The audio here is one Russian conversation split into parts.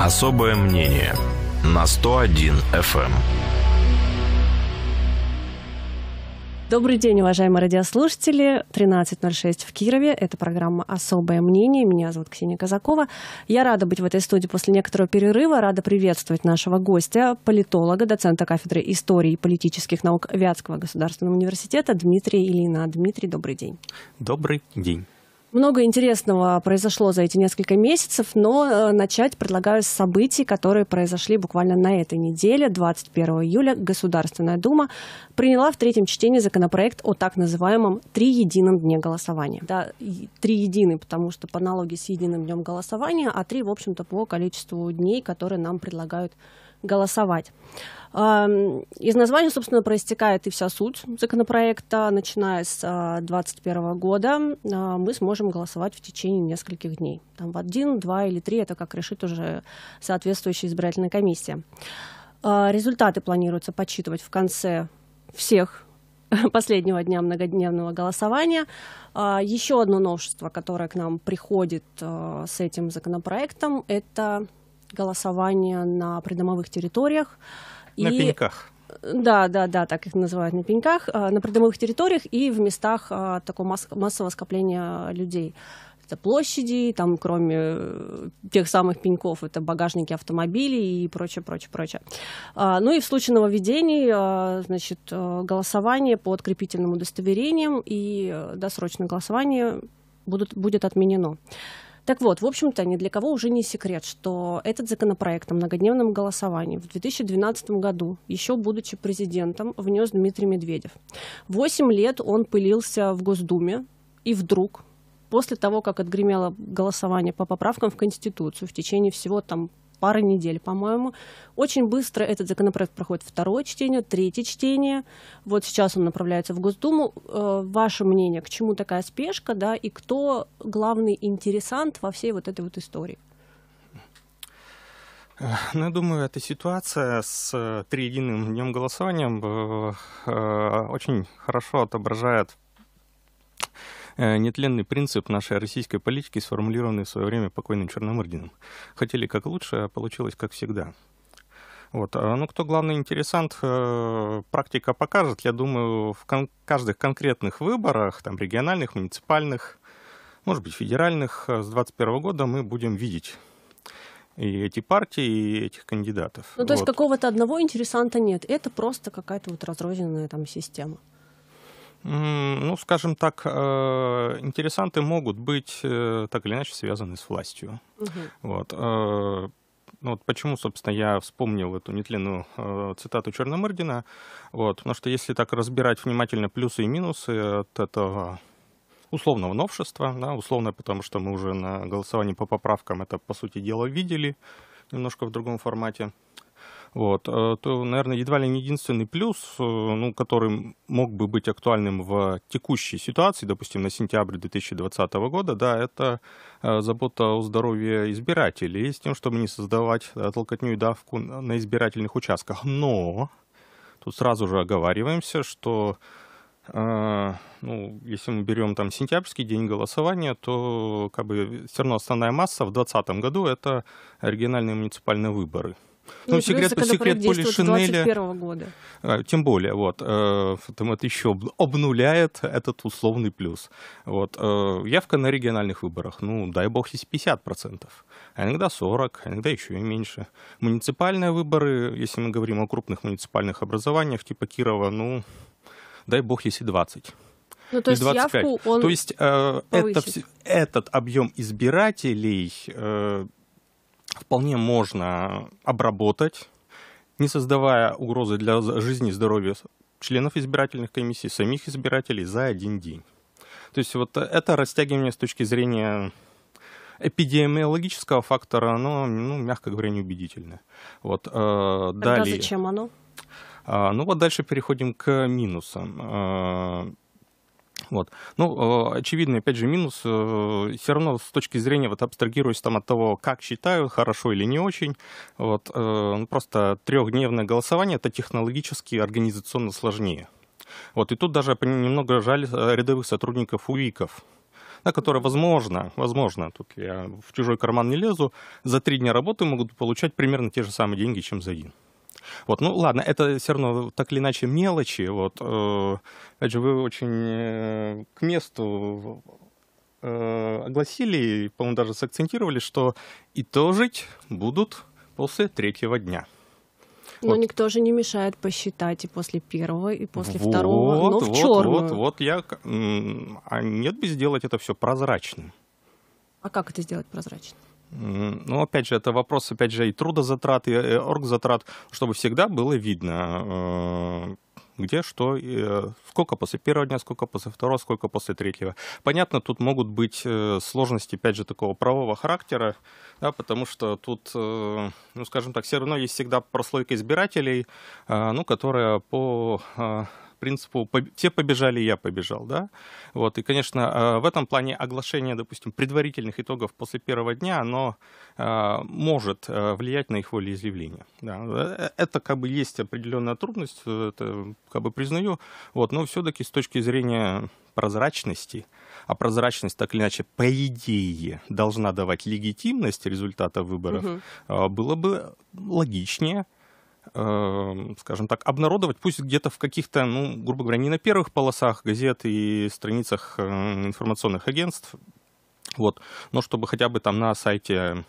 Особое мнение на 101 FM. Эм. Добрый день, уважаемые радиослушатели. 13.06 в Кирове. Это программа «Особое мнение». Меня зовут Ксения Казакова. Я рада быть в этой студии после некоторого перерыва. Рада приветствовать нашего гостя, политолога, доцента кафедры истории и политических наук Вятского государственного университета Дмитрия Ильина. Дмитрий, добрый день. Добрый день. Много интересного произошло за эти несколько месяцев, но э, начать предлагаю с событий, которые произошли буквально на этой неделе, 21 июля. Государственная Дума приняла в третьем чтении законопроект о так называемом триедином дне голосования. Да, триединый, потому что по аналогии с единым днем голосования, а три, в общем-то, по количеству дней, которые нам предлагают голосовать. Из названия, собственно, проистекает и вся суть законопроекта. Начиная с 2021 а, года а, мы сможем голосовать в течение нескольких дней. Там в один, два или три, это как решит уже соответствующая избирательная комиссия. А, результаты планируется подсчитывать в конце всех последнего дня многодневного голосования. Еще одно новшество, которое к нам приходит с этим законопроектом, это голосование на придомовых территориях. На и... пеньках. Да, да, да, так их называют на пеньках, э, на придомовых территориях и в местах э, такого масс- массового скопления людей. Это площади, там, кроме э, тех самых пеньков, это багажники автомобилей и прочее, прочее, прочее. А, ну и в случае нововведений, значит, голосование по открепительным удостоверениям и досрочное голосование будут, будет отменено. Так вот, в общем-то, ни для кого уже не секрет, что этот законопроект о многодневном голосовании в 2012 году, еще будучи президентом, внес Дмитрий Медведев. Восемь лет он пылился в Госдуме, и вдруг после того, как отгремело голосование по поправкам в Конституцию в течение всего там пара недель, по-моему. Очень быстро этот законопроект проходит второе чтение, третье чтение. Вот сейчас он направляется в Госдуму. Э, ваше мнение, к чему такая спешка, да, и кто главный интересант во всей вот этой вот истории? Ну, я думаю, эта ситуация с э, триединым днем голосования э, очень хорошо отображает Э, нетленный принцип нашей российской политики, сформулированный в свое время покойным Черномырдиным. Хотели как лучше, а получилось как всегда. Вот. А, ну, кто главный интересант, э, практика покажет. Я думаю, в кон- каждых конкретных выборах, там, региональных, муниципальных, может быть, федеральных, э, с 2021 года мы будем видеть и эти партии, и этих кандидатов. Ну, то вот. есть какого-то одного интересанта нет. Это просто какая-то вот разрозненная там система. Ну, скажем так, э, интересанты могут быть э, так или иначе связаны с властью. Угу. Вот. Э, ну вот почему, собственно, я вспомнил эту нетленную э, цитату Черномырдина. Вот, потому что если так разбирать внимательно плюсы и минусы от этого условного новшества, да, условное, потому что мы уже на голосовании по поправкам это, по сути дела, видели немножко в другом формате – вот, э, то, наверное, едва ли не единственный плюс, э, ну, который мог бы быть актуальным в текущей ситуации, допустим, на сентябрь 2020 года, да, это э, забота о здоровье избирателей с тем, чтобы не создавать толкотню и давку на избирательных участках. Но тут сразу же оговариваемся, что ну, если мы берем там сентябрьский день голосования, то как бы все равно основная масса в 2020 году это оригинальные муниципальные выборы. Ну, секрет, плюс, секрет поли Шинеля. года. А, тем более, вот, э, это еще обнуляет этот условный плюс. Вот, э, явка на региональных выборах, ну, дай бог, есть 50%, а иногда 40, а иногда еще и меньше. Муниципальные выборы, если мы говорим о крупных муниципальных образованиях, типа Кирова, ну, дай бог, если 20. Ну, то, есть 25. Явку он то есть э, это, этот объем избирателей э, вполне можно обработать, не создавая угрозы для жизни и здоровья членов избирательных комиссий, самих избирателей за один день. То есть вот это растягивание с точки зрения эпидемиологического фактора, оно, ну, мягко говоря, неубедительно. Вот, э, Тогда далее. зачем оно? Э, ну вот дальше переходим к минусам. Э, вот. Ну, э, очевидный, опять же, минус. Э, Все равно с точки зрения, вот абстрагируясь там от того, как считают, хорошо или не очень, вот, э, ну, просто трехдневное голосование это технологически организационно сложнее. Вот, и тут даже немного жаль рядовых сотрудников УИКов, на которые, возможно, возможно, тут я в чужой карман не лезу, за три дня работы могут получать примерно те же самые деньги, чем за один. Вот, ну ладно, это все равно так или иначе мелочи. Вот, э, опять же, вы очень э, к месту э, огласили, по-моему, даже сакцентировали, что итожить будут после третьего дня. Но вот. никто же не мешает посчитать и после первого, и после вот, второго, но в вот, черную. Вот, вот я... А нет бы сделать это все прозрачным. А как это сделать прозрачным? Ну, опять же, это вопрос, опять же, и трудозатрат, и э, оргзатрат, чтобы всегда было видно, э, где что, э, сколько после первого дня, сколько после второго, сколько после третьего. Понятно, тут могут быть сложности, опять же, такого правового характера, да, потому что тут, ну, скажем так, все равно есть всегда прослойка избирателей, ну, которая по принципу «все побежали, я побежал». Да? Вот, и, конечно, а, в этом плане оглашение, допустим, предварительных итогов после первого дня, оно а, может а, влиять на их волеизъявление. Да? Э, это как бы есть определенная трудность, э, это как бы признаю, вот, но все-таки с точки зрения прозрачности, а прозрачность так или иначе по идее должна давать легитимность результата выборов, угу. было бы логичнее Эм, скажем так, обнародовать, пусть где-то в каких-то, ну, грубо говоря, не на первых полосах газет и страницах эм, информационных агентств, вот, но чтобы хотя бы там на сайте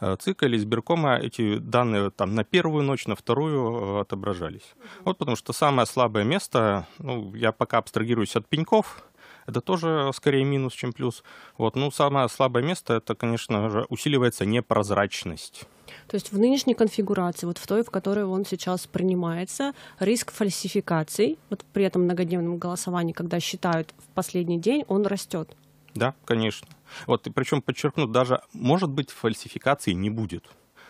э, ЦИКа или Сберкома эти данные там на первую ночь, на вторую э, отображались. Вот потому что самое слабое место, ну, я пока абстрагируюсь от пеньков, это тоже скорее минус, чем плюс. Вот, ну, самое слабое место, это, конечно же, усиливается непрозрачность. То есть в нынешней конфигурации, вот в той, в которой он сейчас принимается, риск фальсификаций, вот при этом многодневном голосовании, когда считают в последний день, он растет. Да, конечно. Вот, и причем подчеркну, даже, может быть, фальсификации не будет.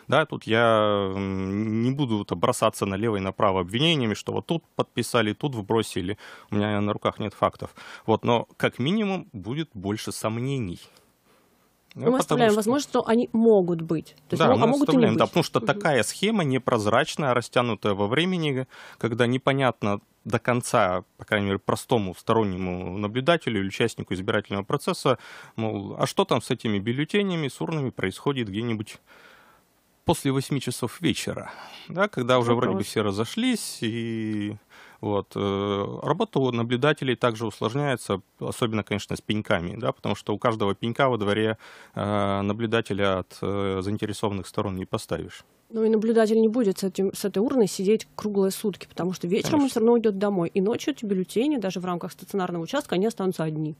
Да, тут я не буду вот бросаться налево и направо обвинениями, что вот тут подписали, тут вбросили. У меня на руках нет фактов. Вот, но как минимум будет больше сомнений. Ну, мы оставляем что... возможность, что они могут быть. То есть, да, а мы а могут и не быть. Да, потому что угу. такая схема непрозрачная, растянутая во времени, когда непонятно до конца, по крайней мере, простому стороннему наблюдателю или участнику избирательного процесса, мол, а что там с этими бюллетенями, с урнами происходит где-нибудь после 8 часов вечера, да, когда уже ну, вроде бы все разошлись и вот. Э, Работу наблюдателей также усложняется, особенно, конечно, с пеньками, да, потому что у каждого пенька во дворе э, наблюдателя от э, заинтересованных сторон не поставишь. Ну и наблюдатель не будет с, этим, с этой урной сидеть круглые сутки, потому что вечером Конечно. он все равно уйдет домой. И ночью эти бюллетени, даже в рамках стационарного участка, они останутся одни.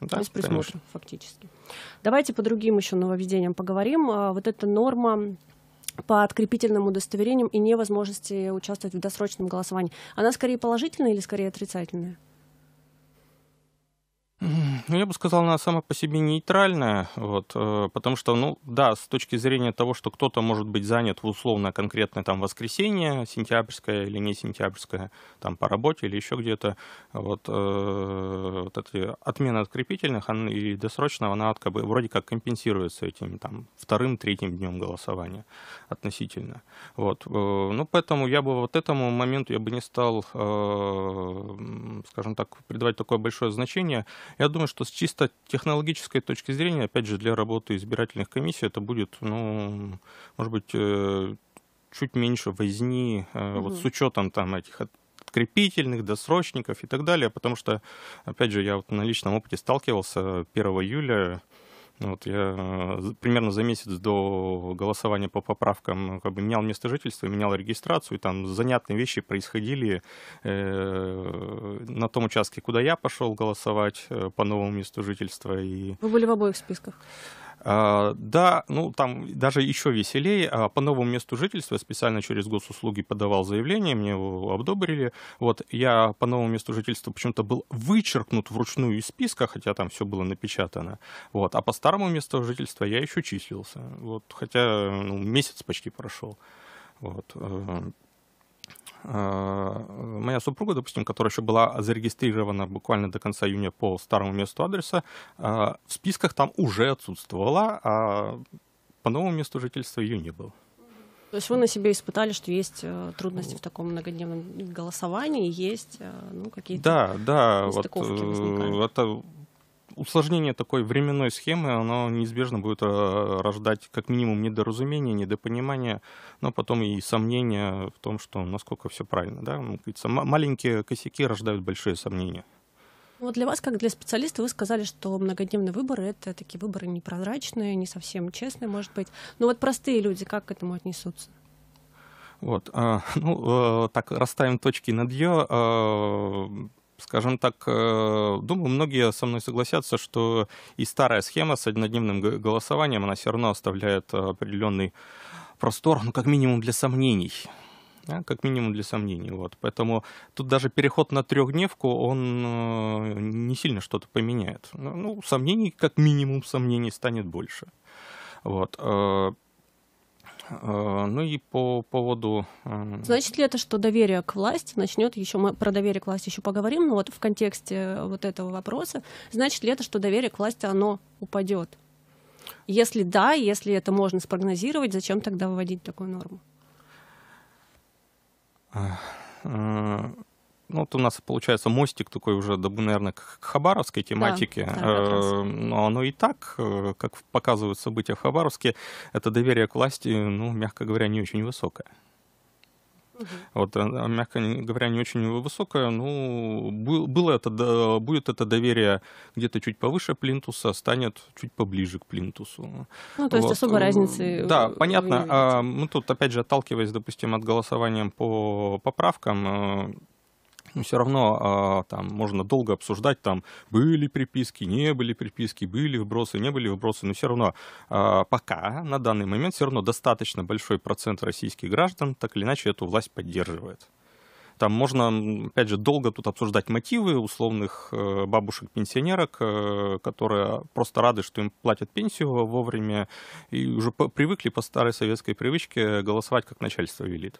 Да, без присмотра, конечно. фактически. Давайте по другим еще нововведениям поговорим. А, вот эта норма по открепительным удостоверениям и невозможности участвовать в досрочном голосовании, она скорее положительная или скорее отрицательная? Ну, я бы сказал, она сама по себе нейтральная, вот, э, потому что, ну, да, с точки зрения того, что кто-то может быть занят в условно конкретное там воскресенье, сентябрьское или не сентябрьское, там по работе или еще где-то, вот, э, вот эта отмена открепительных и досрочного, она как бы вроде как компенсируется этим там вторым, третьим днем голосования относительно, вот, э, ну, поэтому я бы вот этому моменту я бы не стал, э, скажем так, придавать такое большое значение, я думаю, что с чисто технологической точки зрения, опять же, для работы избирательных комиссий это будет, ну, может быть, э, чуть меньше возни, угу. вот с учетом там этих крепительных, досрочников и так далее, потому что, опять же, я вот на личном опыте сталкивался 1 июля, ну вот я э, примерно за месяц до голосования по поправкам э, как бы менял место жительства, менял регистрацию, и там занятные вещи происходили э, на том участке, куда я пошел голосовать по новому месту жительства. И... Вы были в обоих списках? А, да, ну там даже еще веселее. А, по новому месту жительства специально через госуслуги подавал заявление, мне его обдобрили. Вот я по новому месту жительства почему-то был вычеркнут вручную из списка, хотя там все было напечатано. Вот. А по старому месту жительства я еще числился. Вот, хотя ну, месяц почти прошел. Вот. Э, Э, моя супруга, допустим, которая еще была зарегистрирована буквально до конца июня по старому месту адреса, э, в списках там уже отсутствовала, а по новому месту жительства ее не было. То есть вы на себе испытали, что есть э, трудности в таком многодневном голосовании, есть ну, какие-то да, да, вот, возникали. это усложнение такой временной схемы, оно неизбежно будет э, рождать как минимум недоразумение, недопонимание, но потом и сомнения в том, что насколько все правильно. Да? Маленькие косяки рождают большие сомнения. Вот для вас, как для специалиста, вы сказали, что многодневные выборы — это такие выборы непрозрачные, не совсем честные, может быть. Но вот простые люди как к этому отнесутся? Вот, а, ну, э, так расставим точки над «ё». Э, скажем так, э, думаю, многие со мной согласятся, что и старая схема с однодневным голосованием, она все равно оставляет э, определенный простор, ну, как минимум, для сомнений. Да, как минимум для сомнений. Вот. Поэтому тут даже переход на трехдневку, он э, не сильно что-то поменяет. Ну, ну, сомнений, как минимум, сомнений станет больше. Вот. Э, ну и по поводу... Эм, значит ли это, что доверие к власти начнет еще... Мы про доверие к власти еще поговорим, но вот в контексте вот этого вопроса. Значит ли это, что доверие к власти, оно упадет? Если да, если это можно спрогнозировать, зачем тогда выводить такую норму? Э, ну, вот у нас получается мостик такой уже, наверное, к хабаровской тематике, да, э, но оно и так, э, как показывают события в Хабаровске, это доверие к власти, ну, мягко говоря, не очень высокое. Угу. Вот, э, мягко говоря, не очень высокое. Ну, было это, будет это доверие где-то чуть повыше плинтуса, станет чуть поближе к плинтусу. Ну, то есть вот. особой разницы. Да, вы, понятно. А, вы мы тут, опять же, отталкиваясь, допустим, от голосования по поправкам, но все равно а, там можно долго обсуждать, там были приписки, не были приписки, были вбросы, не были вбросы, но все равно а, пока на данный момент все равно достаточно большой процент российских граждан так или иначе эту власть поддерживает. Там можно, опять же, долго тут обсуждать мотивы условных э, бабушек-пенсионерок, э, которые просто рады, что им платят пенсию вовремя, и уже привыкли по старой советской привычке голосовать, как начальство велит.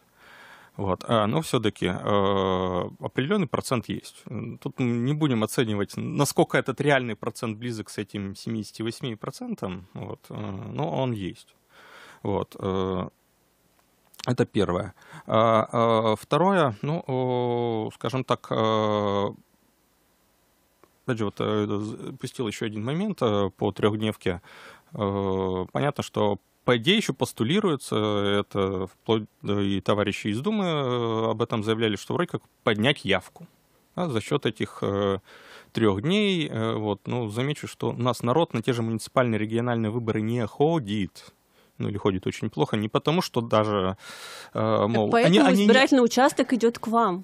Вот. А, но все-таки э, определенный процент есть. Тут мы не будем оценивать, насколько этот реальный процент близок с этим 78%, вот, э, но он есть. Вот. Э, это первое. А, а, второе, ну, скажем так, э, опять же, вот э, пустил еще один момент э, по трехдневке. Понятно, что по идее еще постулируется, это вплоть и товарищи из Думы э, об этом заявляли, что вроде как поднять явку а, за счет этих э, трех дней. Э, вот, ну, замечу, что у нас народ на те же муниципальные региональные выборы не ходит ну или ходит очень плохо, не потому что даже, э, мол, Поэтому они, избирательный не... участок идет к вам.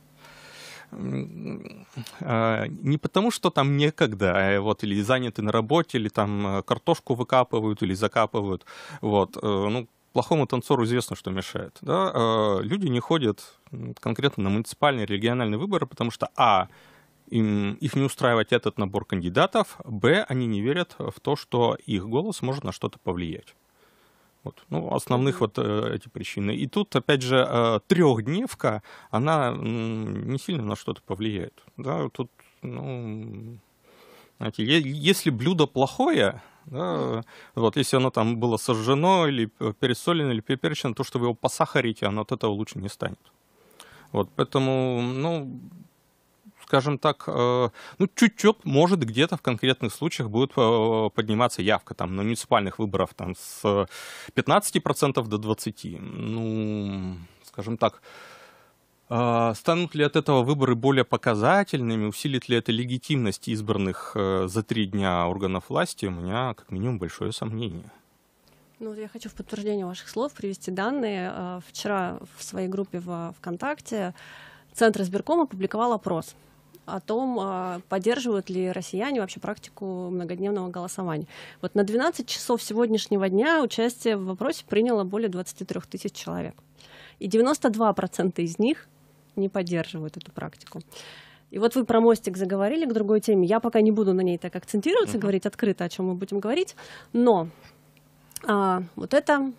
А, не потому, что там некогда, а вот или заняты на работе, или там э, картошку выкапывают, или закапывают. Вот, э, ну, плохому танцору известно, что мешает. Да? А, люди не ходят ну, конкретно на муниципальные региональные выборы, потому что, а, им, их не устраивает этот набор кандидатов, б, они не верят в то, что их голос может на что-то повлиять. Вот. Ну, основных вот э, эти причины. И тут, опять же, э, трехдневка, она э, не сильно на что-то повлияет. Да, тут, ну, знаете, если блюдо плохое, да, вот, если оно там было сожжено или пересолено, или переперчено, то, что вы его посахарите, оно от этого лучше не станет. Вот, поэтому, ну, скажем так, э, ну, чуть-чуть, может, где-то в конкретных случаях будет э, подниматься явка там на муниципальных выборах там с 15% до 20%. Ну, скажем так, э, Станут ли от этого выборы более показательными, усилит ли это легитимность избранных за три дня органов власти, у меня как минимум большое сомнение. Ну, я хочу в подтверждение ваших слов привести данные. Вчера в своей группе в ВКонтакте Центр избиркома опубликовал опрос о том, а, поддерживают ли россияне вообще практику многодневного голосования. Вот на 12 часов сегодняшнего дня участие в вопросе приняло более 23 тысяч человек. И 92% из них не поддерживают эту практику. И вот вы про мостик заговорили к другой теме. Я пока не буду на ней так акцентироваться, uh-huh. говорить открыто, о чем мы будем говорить. Но а, вот это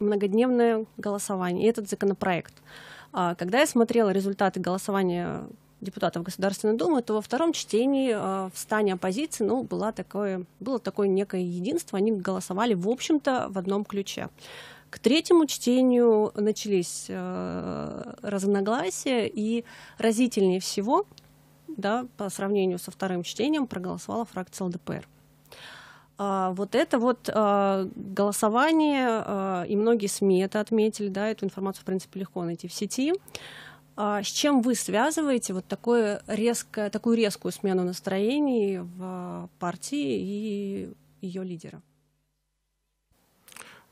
многодневное голосование и этот законопроект. А, когда я смотрела результаты голосования депутатов Государственной Думы, то во втором чтении э, в стане оппозиции ну, было, такое, было такое некое единство. Они голосовали, в общем-то, в одном ключе. К третьему чтению начались э, разногласия, и разительнее всего, да, по сравнению со вторым чтением, проголосовала фракция ЛДПР. А, вот это вот а, голосование, а, и многие СМИ это отметили, да, эту информацию, в принципе, легко найти в сети. А с чем вы связываете вот такое резко, такую резкую смену настроений в партии и ее лидера?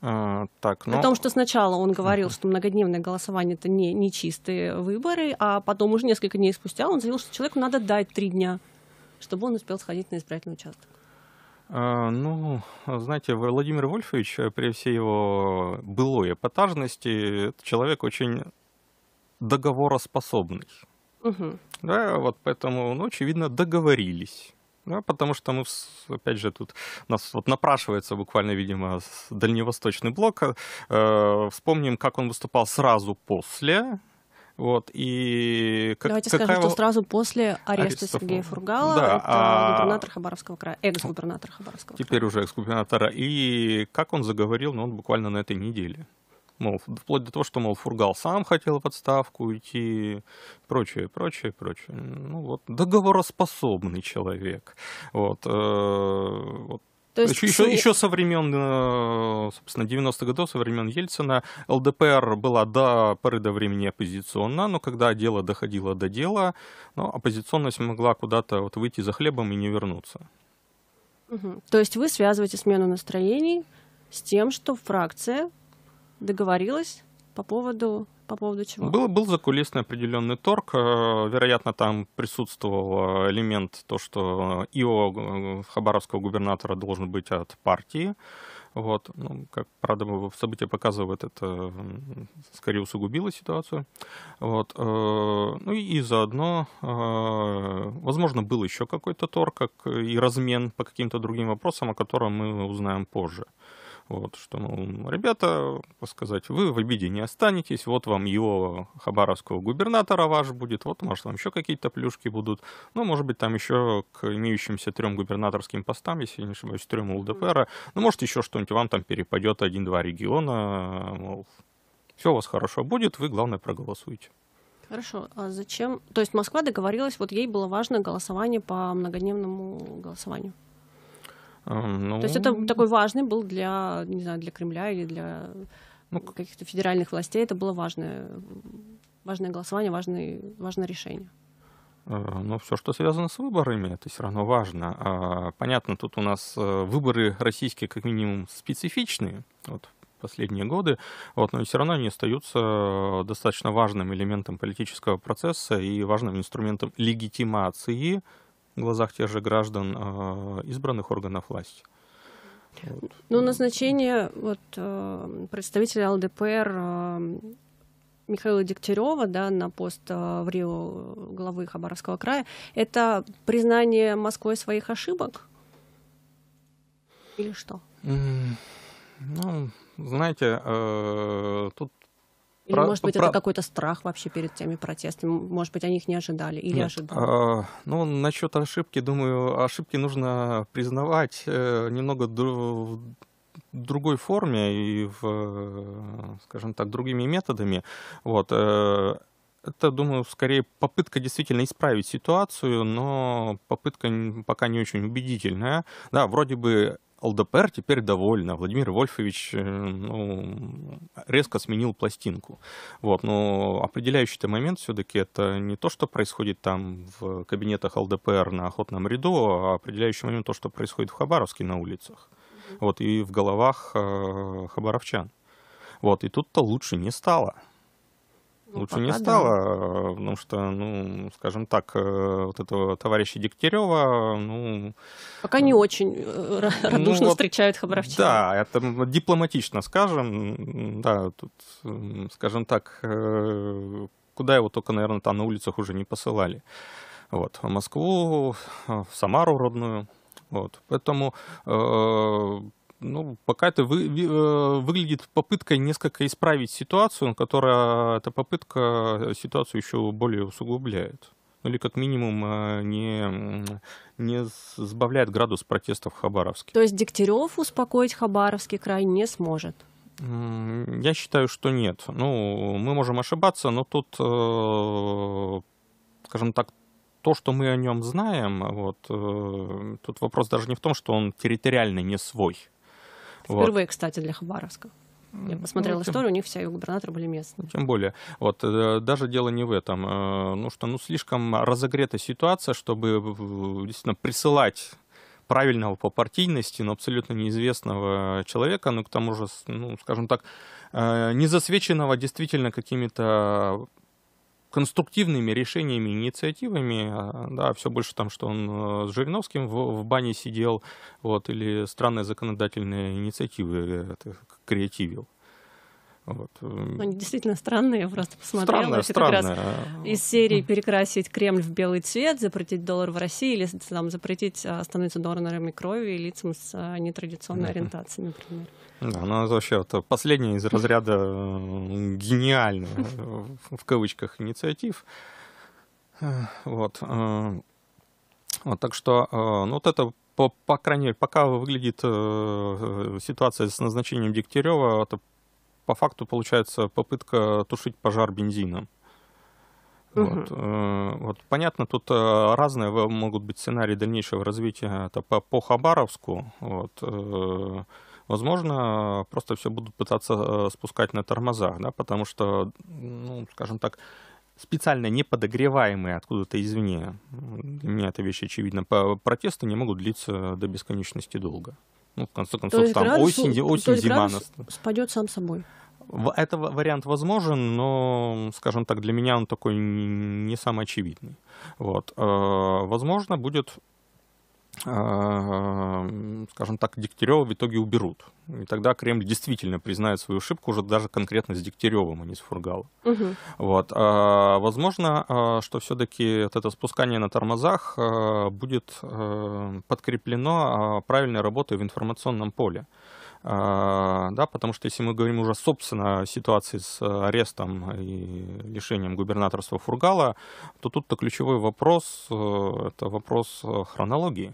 А, так, но... Ну. о том, что сначала он говорил, uh-huh. что многодневное голосование это не, не чистые выборы, а потом уже несколько дней спустя он заявил, что человеку надо дать три дня, чтобы он успел сходить на избирательный участок. А, ну, знаете, Владимир Вольфович, при всей его былой эпатажности, человек очень договороспособный. Угу. Да, вот поэтому, ну, очевидно, договорились. ну, потому что мы, опять же, тут нас вот напрашивается буквально, видимо, дальневосточный блок. Э, вспомним, как он выступал сразу после вот, и как, Давайте какая... скажем, что сразу после ареста Арестоф... Сергея Фургала, да, это а... губернатор Хабаровского края, экс-губернатор Хабаровского Теперь края. уже экс-губернатора. И как он заговорил, ну, он буквально на этой неделе. Мол, вплоть до того, что, мол, Фургал сам хотел в отставку уйти, прочее, прочее, прочее. Ну вот, договороспособный человек. Вот, э, вот то есть еще, еще, ты... еще со времен, э, собственно, 90-х годов, со времен Ельцина, ЛДПР была до поры до времени оппозиционна, но когда дело доходило до дела, ну, оппозиционность могла куда-то вот выйти за хлебом и не вернуться. Угу. То есть вы связываете смену настроений с тем, что фракция договорилась по поводу по поводу чего? Был, был закулисный определенный торг. Э, вероятно, там присутствовал э, элемент то, что ИО э, хабаровского губернатора должен быть от партии. Вот. Ну, как, правда, события показывают, это скорее усугубило ситуацию. Вот. Ну и заодно, возможно, был еще какой-то торг как и размен по каким-то другим вопросам, о котором мы узнаем позже. Вот, что, мол, ну, ребята, сказать, вы в обиде не останетесь, вот вам его хабаровского губернатора ваш будет, вот, может, вам еще какие-то плюшки будут. Ну, может быть, там еще к имеющимся трем губернаторским постам, если я не ошибаюсь, трем ЛДПР, ну, может, еще что-нибудь вам там перепадет один-два региона, мол, все у вас хорошо будет, вы, главное, проголосуйте. Хорошо, а зачем? То есть Москва договорилась, вот ей было важно голосование по многодневному голосованию. Ну, То есть это такой важный был для, не знаю, для Кремля или для ну, каких-то федеральных властей. Это было важное, важное голосование, важное, важное решение. А, ну, все, что связано с выборами, это все равно важно. А, понятно, тут у нас э, выборы российские как минимум специфичные. Вот последние годы, вот, но все равно они остаются э, достаточно важным элементом политического процесса и важным инструментом легитимации в глазах тех же граждан э, избранных органов власти. Ну, назначение вот, э, представителя ЛДПР э, Михаила Дегтярева да, на пост в Рио главы Хабаровского края, это признание Москвой своих ошибок? Или что? ну, знаете, тут или, про, может быть, про... это какой-то страх вообще перед теми протестами? Может быть, они их не ожидали или Нет. ожидали? А, ну, насчет ошибки, думаю, ошибки нужно признавать э, немного в другой форме и, в, скажем так, другими методами. Вот. Э, это, думаю, скорее попытка действительно исправить ситуацию, но попытка пока не очень убедительная. Да, вроде бы ЛДПР теперь довольна. Владимир Вольфович э, ну, резко сменил пластинку. Вот. Но определяющий момент все-таки это не то, что происходит там в кабинетах ЛДПР на охотном ряду, а определяющий момент то, что происходит в Хабаровске на улицах. Вот, и в головах э, хабаровчан. Вот, и тут-то лучше не стало. Ну, ну, лучше Пока не стало, да. Э, потому что, ну, скажем так, э, вот этого товарища Дегтярева, э, ну... Пока не очень ну, радушно ну, встречают хабаровчан. Да, это дипломатично скажем, да, тут, скажем так, куда его только, наверное, там на улицах уже не посылали. Вот, в Москву, в Самару родную, вот, поэтому ну, пока это вы, э, выглядит попыткой несколько исправить ситуацию, которая эта попытка э, ситуацию еще более усугубляет. Ну или как минимум э, не, не сбавляет градус протестов в Хабаровске. То есть Дегтярев успокоить Хабаровский край не сможет? Я считаю, что нет. Ну, мы можем ошибаться, но тут, скажем так, то, что мы о нем знаем, вот, тут вопрос даже не в том, что он территориально не свой. Впервые, вот. кстати, для Хабаровска. Я посмотрел ну, тем... историю, у них все губернаторы были местные. Тем более. Вот, э, даже дело не в этом. Э, ну что, ну слишком разогрета ситуация, чтобы действительно присылать правильного по партийности, но абсолютно неизвестного человека, ну, к тому же, ну, скажем так, э, не засвеченного действительно какими-то конструктивными решениями, инициативами, а, да, все больше там, что он э, с Жириновским в, в бане сидел, вот, или странные законодательные инициативы э, это, креативил. Вот. Э, ну, они действительно странные, я просто посмотрела. Странная, это странная. как раз а, из серии перекрасить Кремль в белый цвет, запретить доллар в России или там, запретить а, становиться донорами крови лицам с нетрадиционной ориентацией, например. Да, ну это вообще это последняя из разряда э, гениальных, э, в кавычках, инициатив. Вот. Э, вот, так что, ну, вот это, по, по крайней мере, пока выглядит ситуация с назначением Дегтярева, это по факту получается попытка тушить пожар бензином. Вот, э, вот, понятно, тут разные могут быть сценарии дальнейшего развития это по, по Хабаровску. Вот, возможно, просто все будут пытаться э, спускать на тормозах, да, потому что, ну, скажем так, специально не подогреваемые откуда-то извне, для меня эта вещь очевидна, протесты не могут длиться до бесконечности долго. Ну, в конце концов, то там градус, осень, осень, то зима. спадет сам собой. Это вариант возможен, но, скажем так, для меня он такой не самый очевидный. Вот. Э, возможно, будет Э, скажем так, Дегтярева в итоге уберут. И тогда Кремль действительно признает свою ошибку уже даже конкретно с Дегтяревым, а не с Фургалом. Угу. Вот. А, возможно, а, что все-таки вот это спускание на тормозах а, будет э, подкреплено а, правильной работой в информационном поле. А, да, потому что если мы говорим уже, собственно, о ситуации с э, арестом и лишением губернаторства Фургала, то тут-то ключевой вопрос э, — это вопрос э, хронологии.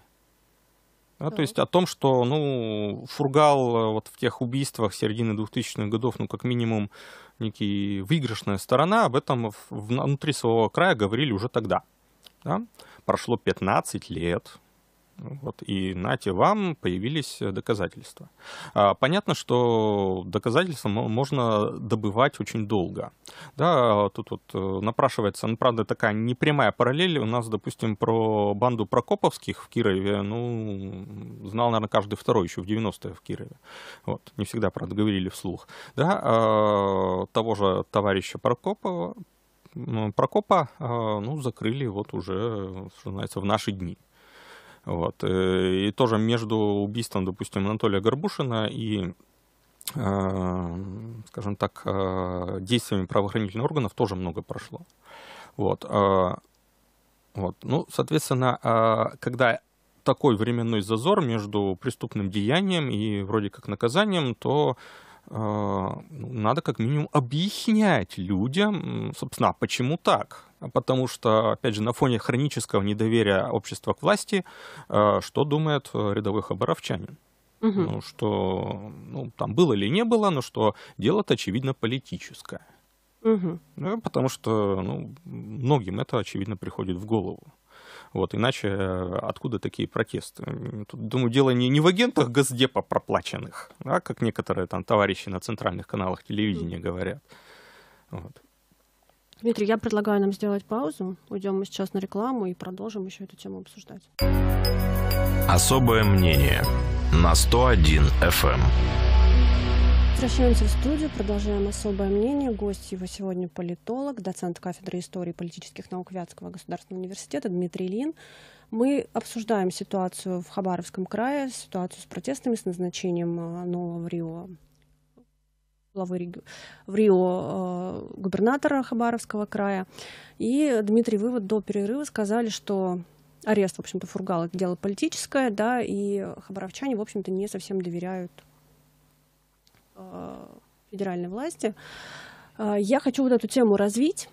Да, то есть о том, что ну, Фургал вот в тех убийствах середины 2000-х годов, ну, как минимум, некий выигрышная сторона, об этом внутри своего края говорили уже тогда. Да? Прошло 15 лет, вот, и нате вам появились э, доказательства. А, понятно, что доказательства можно добывать очень долго. Да, тут вот э, напрашивается, ну, правда, такая непрямая параллель. У нас, допустим, про банду Прокоповских в Кирове, ну, знал, наверное, каждый второй еще в 90-е в Кирове. Вот, не всегда, правда, говорили вслух. Да, а, того же товарища Прокопова, Прокопа а, ну, закрыли вот уже, что называется, в наши дни. Вот. Э, и тоже между убийством, допустим, Анатолия Горбушина и э, скажем так, э, действиями правоохранительных органов тоже много прошло. Вот. Вот. Ну, соответственно, когда такой временной зазор между преступным деянием и вроде как наказанием, то Э, надо как минимум объяснять людям, собственно, а почему так. Потому что, опять же, на фоне хронического недоверия общества к власти, э, что думает э, рядовой хабаровчанин? Угу. Ну, что ну, там было или не было, но что дело-то, очевидно, политическое. Угу. Ну, да, потому что ну, многим это, очевидно, приходит в голову. Вот, иначе э, откуда такие протесты? Тут, думаю, дело не, не в агентах госдепа проплаченных, а как некоторые там товарищи на центральных каналах телевидения говорят. Вот. Дмитрий, я предлагаю нам сделать паузу. Уйдем мы сейчас на рекламу и продолжим еще эту тему обсуждать. Особое мнение на 101 FM. Возвращаемся в студию, продолжаем особое мнение. Гость его сегодня политолог, доцент кафедры истории и политических наук Вятского государственного университета Дмитрий Лин. Мы обсуждаем ситуацию в Хабаровском крае, ситуацию с протестами, с назначением а, нового Рио главы в Рио а, губернатора Хабаровского края. И Дмитрий Вывод до перерыва сказали, что арест, в общем-то, Фургала — это дело политическое, да, и хабаровчане, в общем-то, не совсем доверяют Э, федеральной власти. Э, я хочу вот эту тему развить.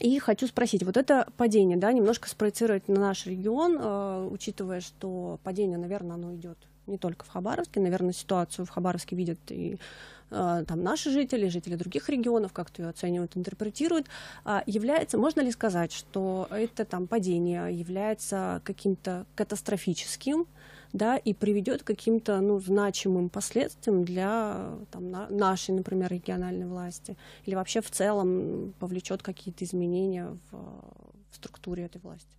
И хочу спросить, вот это падение, да, немножко спроецировать на наш регион, э, учитывая, что падение, наверное, оно идет не только в Хабаровске, наверное, ситуацию в Хабаровске видят и э, там наши жители, жители других регионов, как-то ее оценивают, интерпретируют. А является, можно ли сказать, что это там падение является каким-то катастрофическим? да, и приведет к каким-то ну, значимым последствиям для там, на, нашей, например, региональной власти, или вообще в целом повлечет какие-то изменения в, в структуре этой власти.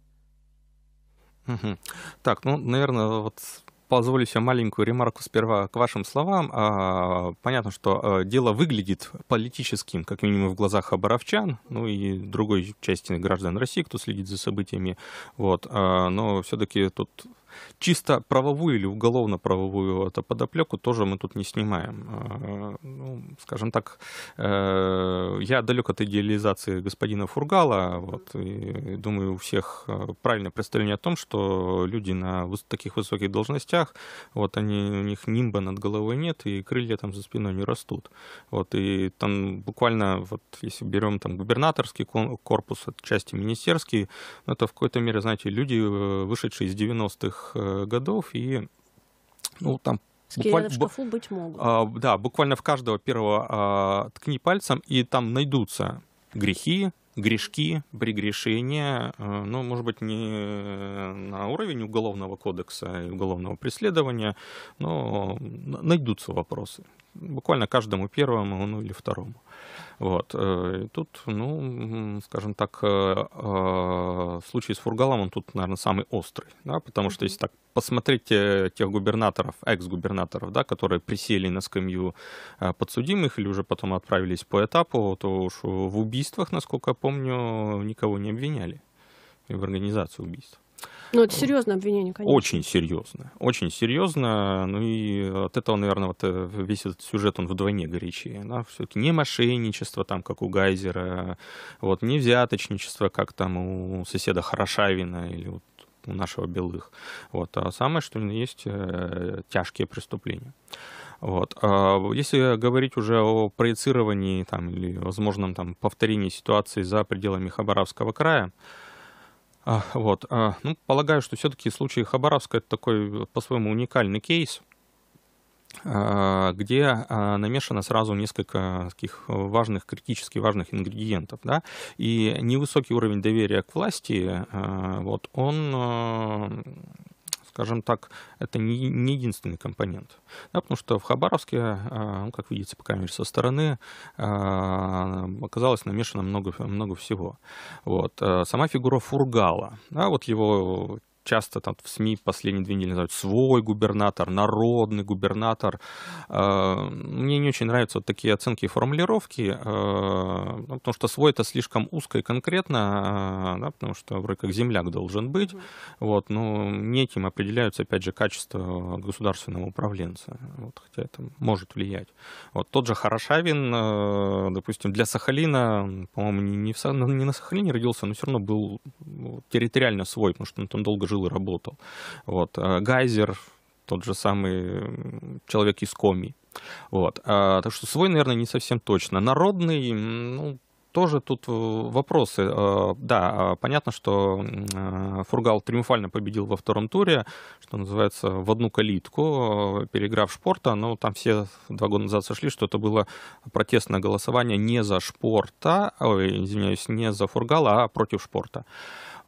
Так, ну, наверное, вот позволю себе маленькую ремарку сперва к вашим словам. А, понятно, что э, дело выглядит политическим, как минимум в глазах оборовчан, ну и другой части граждан России, кто следит за событиями. Вот. А, но все-таки тут Чисто правовую или уголовно-правовую э, это подоплеку тоже мы тут не снимаем. Э, ну, скажем так, э, я далек от идеализации господина Фургала. Вот, и думаю, у всех правильное представление о том, что люди на таких высоких должностях, вот они, у них нимба над головой нет, и крылья там за спиной не растут. Вот, и там буквально, вот если берем там губернаторский корпус, отчасти министерский, это в какой-то мере, знаете, люди, вышедшие из 90-х 90-х э, годов, и ну, там Буквально, в шкафу быть могут. А, да, буквально в каждого первого а, ткни пальцем, и там найдутся грехи, грешки, прегрешения, а, ну, может быть, не на уровень уголовного кодекса и уголовного преследования, но найдутся вопросы буквально каждому первому ну, или второму. Вот. Э, и тут, ну, скажем так, э, э, случай с Фургалом, он тут, наверное, самый острый, да, потому что если так посмотреть тех губернаторов, экс-губернаторов, да, которые присели на скамью подсудимых или уже потом отправились по этапу, то уж в убийствах, насколько я помню, никого не обвиняли в организации убийств. Ну, это серьезное обвинение, конечно. Очень серьезно. Очень серьезно. Ну и от этого, наверное, вот э, весь этот сюжет, он вдвойне горячее. Да? Все-таки не мошенничество, там, как у Гайзера, вот, не взяточничество, как там у соседа Хорошавина или вот у нашего Белых. Вот. А самое, что есть, э, тяжкие преступления. Вот. А если говорить уже о проецировании там, или возможном там, повторении ситуации за пределами Хабаровского края, а, вот, а, ну, полагаю, что все-таки случай Хабаровска это такой э, по-своему уникальный кейс, а, где а, намешано сразу несколько таких важных, критически важных ингредиентов, да, и невысокий уровень доверия к власти, вот, он скажем так, это не, не единственный компонент. Да, потому что в Хабаровске, а, ну, как видите, по крайней мере, со стороны, а, оказалось намешано много, много всего. Вот. А, сама фигура Фургала, да, вот его часто там в СМИ последние две недели называют свой губернатор, народный губернатор. Э, мне не очень нравятся вот такие оценки и формулировки, э, ну, потому что свой это слишком узко и конкретно, э, да, потому что вроде как земляк должен быть. Вот, но неким определяются, опять же, качество государственного управленца, вот, хотя это может влиять. Вот тот же Хорошавин, допустим, для Сахалина, по-моему, не, не ну, на Сахалине родился, но все равно был ну, территориально свой, потому что он там долго жил жил и работал. Вот. А, Гайзер, тот же самый человек из Коми. Вот. А, так что свой, наверное, не совсем точно. Народный, ну, тоже тут э, вопросы. А, да, а, понятно, что Фургал триумфально победил во втором туре, что называется, в одну калитку, э, переиграв Шпорта, но там все два года назад сошли, что это было протестное голосование не за Шпорта, ой, извиняюсь, не за Фургала, а против Шпорта.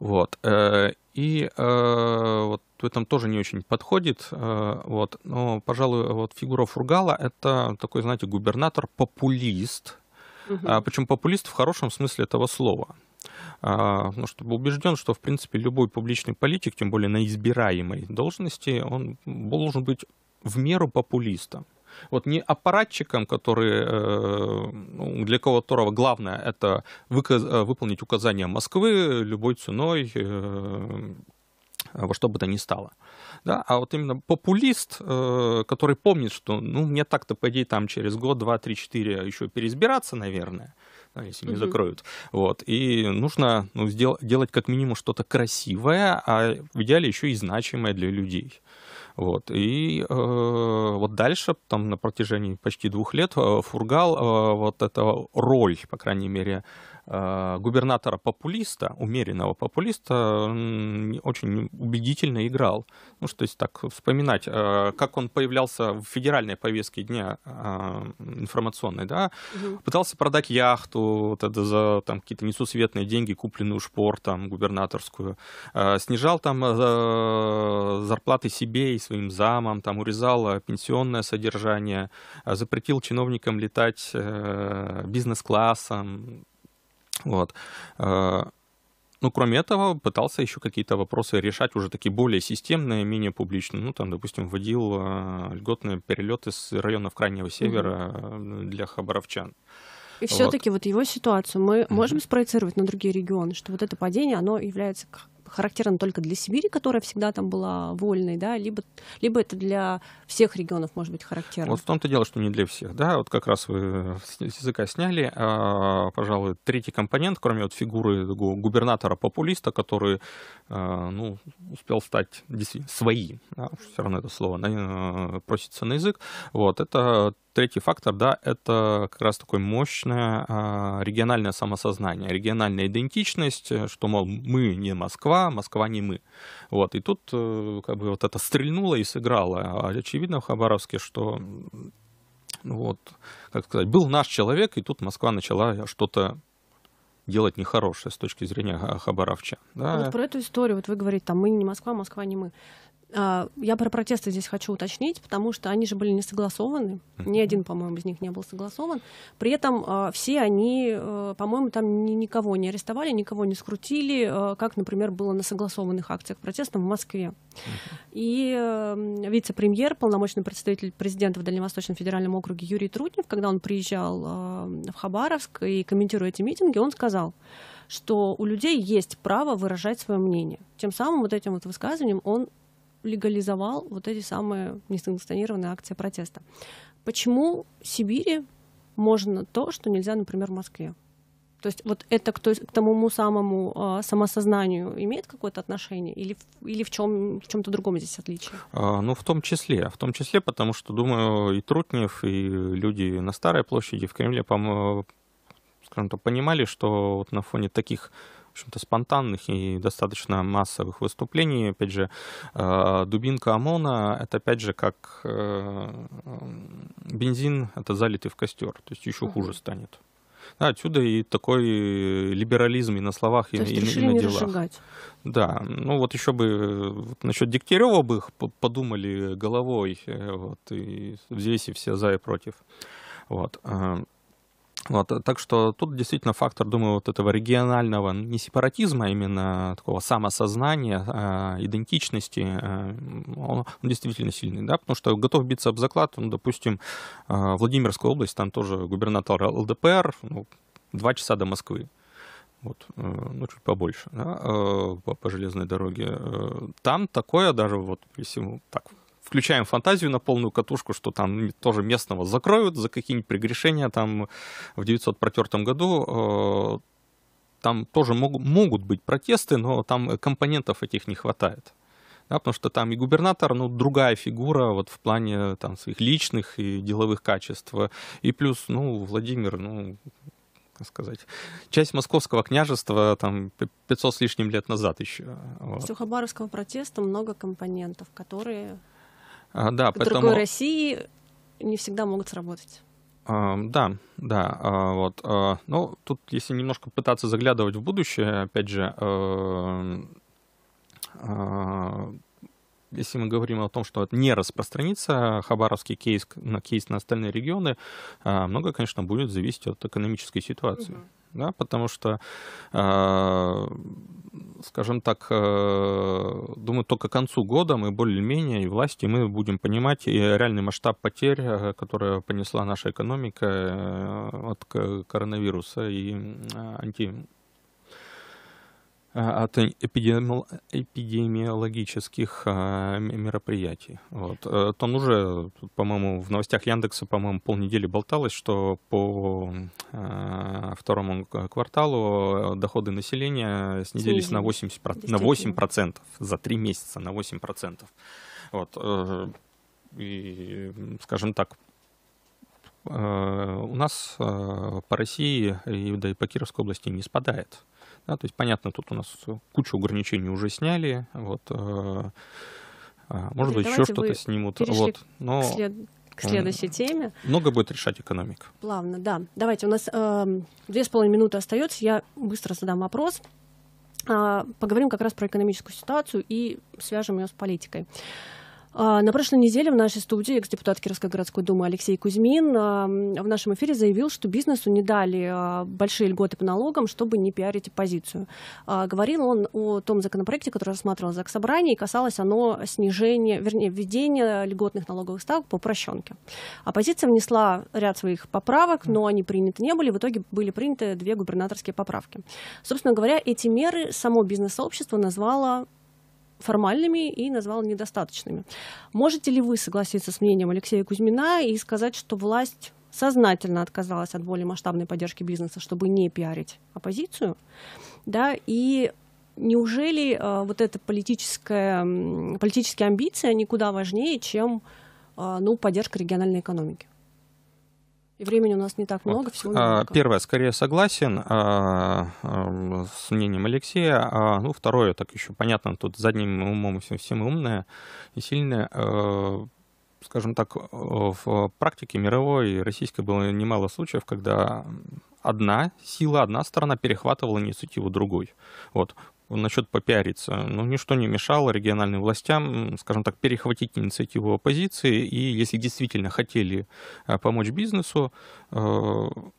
Вот. Э, и э, вот в этом тоже не очень подходит. Э, вот, но, пожалуй, вот фигура Фургала это такой, знаете, губернатор-популист. Угу. А, причем популист в хорошем смысле этого слова. А, ну, чтобы убежден, что, в принципе, любой публичный политик, тем более на избираемой должности, он должен быть в меру популистом. Вот не аппаратчикам, которые, э, ну, для кого которого главное это э, выполнить указания Москвы любой ценой, э, во что бы то ни стало. Да? А вот именно популист, который помнит, что ну, мне так-то, по идее, там через год, два, три, четыре еще переизбираться, наверное, да, если не закроют. Mm-hmm. Вот. И нужно ну, сдел- делать как минимум что-то красивое, а в идеале еще и значимое для людей. Вот. И э, вот дальше, там на протяжении почти двух лет, э, Фургал э, вот эта роль, по крайней мере, Э, губернатора популиста, умеренного популиста, очень убедительно играл. Ну, что есть так вспоминать, э, как он появлялся в федеральной повестке дня э, информационной, да, угу. пытался продать яхту вот это за там какие-то несусветные деньги, купленную шпор там губернаторскую, снижал там зарплаты себе и своим замам, там урезал пенсионное содержание, запретил чиновникам летать бизнес-классом, вот. Э, ну, кроме этого, пытался еще какие-то вопросы решать уже такие более системные, менее публичные. Ну, там, допустим, вводил э, льготные перелеты с районов Крайнего Севера mm для хабаровчан. И все-таки вот его ситуацию мы можем спроецировать на другие регионы, что вот это падение, оно является характерно только для Сибири, которая всегда там была вольной, да, либо, либо это для всех регионов может быть характерно. Вот в том-то дело, что не для всех, да, вот как раз вы э, с языка сняли, а, пожалуй, третий компонент, кроме вот фигуры губернатора-популиста, который, э, ну, успел стать действительно своим, да, все равно это слово на, э, просится на язык, вот, это третий фактор, да, это как раз такое мощное а, региональное самосознание, региональная идентичность, что, мол, мы не Москва, Москва, не мы. Вот. И тут э, как бы вот это стрельнуло и сыграло. А очевидно в Хабаровске, что ну вот, как сказать, был наш человек, и тут Москва начала что-то делать нехорошее с точки зрения а, хабаровча. Ну, да. вот про эту историю, вот вы говорите, там мы не Москва, Москва не мы. А, я про протесты здесь хочу уточнить, потому что они же были не согласованы. Ни один, по-моему, из них не был согласован. При этом а, все они, э, по-моему, там никого не арестовали, никого не скрутили, э, как, например, было на согласованных акциях протеста в Москве. И э, вице-премьер, полномочный представитель президента в Дальневосточном федеральном округе Юрий Трутнев, когда он приезжал в Хабаровск и комментируя эти митинги, он сказал, что у людей есть право выражать свое мнение. Тем самым вот этим вот высказыванием он легализовал вот эти самые несанкционированные акции протеста. Почему в Сибири можно то, что нельзя, например, в Москве? То есть вот это к, той, к тому самому э, самосознанию имеет какое-то отношение или, или в, чем, в чем-то другом здесь отличие? А, ну, в том числе. В том числе, потому что, думаю, и Трутнев, и люди на Старой площади в Кремле, по скажем так, понимали, что вот на фоне таких в общем-то, спонтанных и достаточно массовых выступлений. Опять же, э, дубинка ОМОНа — это, опять же, как э, бензин — это залитый в костер, то есть еще хуже станет. отсюда и такой либерализм и на словах, То и, и, и на делах. Разжигать. Да, ну вот еще бы вот насчет Дегтярева бы их подумали головой, э, вот, и взвесив все за и против. Вот. Вот, э, так что тут действительно фактор, думаю, вот этого регионального не сепаратизма, а именно такого самосознания, э, идентичности, э, он, он действительно сильный, да, потому что готов биться об заклад, ну, допустим, э, Владимирская область, там тоже губернатор ЛДПР, ну, два часа до Москвы, вот, э, ну, чуть побольше, да, э, по, по железной дороге. Там такое даже, вот, если так включаем фантазию на полную катушку, что там тоже местного закроют за какие-нибудь прегрешения там в 904 году. Э, там тоже могут, могут быть протесты, но там компонентов этих не хватает. Да, потому что там и губернатор, ну, другая фигура вот в плане там своих личных и деловых качеств. И плюс, ну, Владимир, ну, как сказать, часть московского княжества там 500 с лишним лет назад еще. Э, вот. С Сухобаровского протеста много компонентов, которые а, да, в поэтому... другой России не всегда могут сработать. А, да, да, а, вот. Ну, тут, если немножко пытаться заглядывать в будущее, опять же, если мы говорим о том, что это не распространится хабаровский кейс на кейс на остальные регионы, много, конечно, будет зависеть от экономической ситуации. Угу да, потому что, э, скажем так, э, думаю, только к концу года мы более-менее и власти мы будем понимать и реальный масштаб потерь, э, которые понесла наша экономика от коронавируса и анти а, от эпидемиологических а, мероприятий. Вот. Э, Там уже, по-моему, в новостях Яндекса, по-моему, полнедели болталось, что по а, второму кварталу э, доходы населения снизились на 80%, на 8% за три месяца, на 8%. Вот. Э, и, скажем так, Э, у нас э, по России, и, э, да и по Кировской области не спадает. Да, то есть, понятно, тут у нас кучу ограничений уже сняли, вот, а, может быть, еще что-то снимут. Вот, но... к, след... к следующей теме. Много будет решать экономика. Плавно, да. Давайте, у нас две с половиной минуты остается, я быстро задам вопрос. А, поговорим как раз про экономическую ситуацию и свяжем ее с политикой. А, на прошлой неделе в нашей студии экс-депутат Кировской городской думы Алексей Кузьмин а, в нашем эфире заявил, что бизнесу не дали а, большие льготы по налогам, чтобы не пиарить оппозицию. Говорил он о том законопроекте, который рассматривал ЗАГС собрание, и касалось оно снижения, вернее, введения льготных налоговых ставок по упрощенке. Оппозиция внесла ряд своих поправок, но они приняты не были. В итоге были приняты две губернаторские поправки. Собственно говоря, эти меры само бизнес-сообщество назвало формальными и назвал недостаточными. Можете ли вы согласиться с мнением Алексея Кузьмина и сказать, что власть сознательно отказалась от более масштабной поддержки бизнеса, чтобы не пиарить оппозицию, да, и неужели э, вот эта политическая, политические амбиции, они куда важнее, чем э, ну, поддержка региональной экономики? И времени у нас не так много, вот. всего немного. А, первое, скорее согласен э, с мнением Алексея. А, ну, второе, так еще понятно, тут задним умом все, все мы умные и сильные. Э, скажем так, в практике мировой и российской было немало случаев, когда одна сила, одна сторона перехватывала инициативу другой. Вот насчет попиариться. Но ну, ничто не мешало региональным властям, скажем так, перехватить инициативу оппозиции и, если действительно хотели э, помочь бизнесу, э,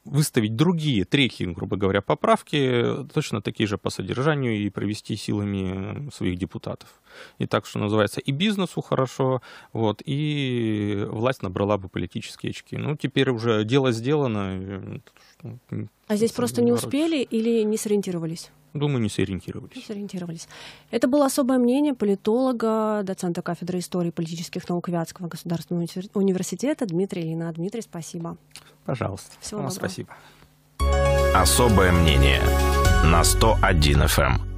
выставить другие, третьи, грубо говоря, поправки, точно такие же по содержанию и провести силами э, своих депутатов. И так, что называется, и бизнесу хорошо, вот, и власть набрала бы политические очки. Ну, теперь уже дело сделано. Ну, а здесь просто не успели или не сориентировались? Думаю, не сориентировались. Не сориентировались. Это было особое мнение политолога, доцента кафедры истории и политических наук Вятского государственного университета Дмитрия Ильина. Дмитрий, спасибо. Пожалуйста. Всего Вам доброго. спасибо. Особое мнение на 101 FM.